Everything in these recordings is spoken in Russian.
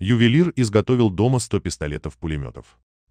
Ювелир изготовил дома 100 пистолетов-пулеметов.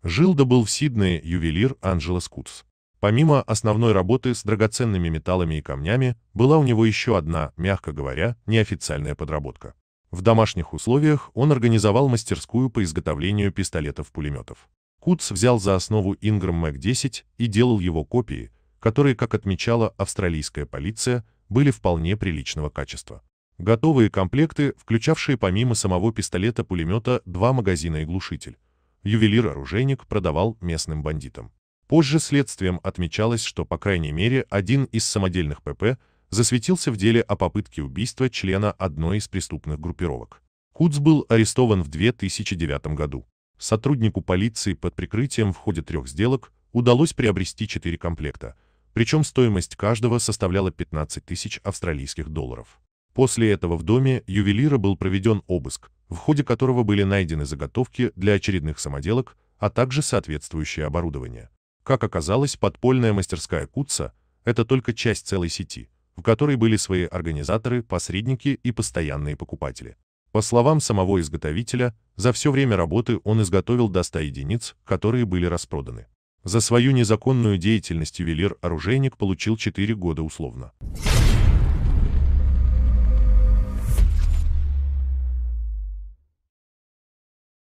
Жил да был в Сиднее ювелир Анджела Скутс. Помимо основной работы с драгоценными металлами и камнями, была у него еще одна, мягко говоря, неофициальная подработка. В домашних условиях он организовал мастерскую по изготовлению пистолетов-пулеметов. Кутс взял за основу Ingram МЭК-10 и делал его копии, которые, как отмечала австралийская полиция, были вполне приличного качества. Готовые комплекты, включавшие помимо самого пистолета-пулемета два магазина и глушитель. Ювелир-оружейник продавал местным бандитам. Позже следствием отмечалось, что по крайней мере один из самодельных ПП засветился в деле о попытке убийства члена одной из преступных группировок. Куц был арестован в 2009 году. Сотруднику полиции под прикрытием в ходе трех сделок удалось приобрести четыре комплекта, причем стоимость каждого составляла 15 тысяч австралийских долларов. После этого в доме ювелира был проведен обыск, в ходе которого были найдены заготовки для очередных самоделок, а также соответствующее оборудование. Как оказалось, подпольная мастерская Кутца – это только часть целой сети, в которой были свои организаторы, посредники и постоянные покупатели. По словам самого изготовителя, за все время работы он изготовил до 100 единиц, которые были распроданы. За свою незаконную деятельность ювелир-оружейник получил 4 года условно.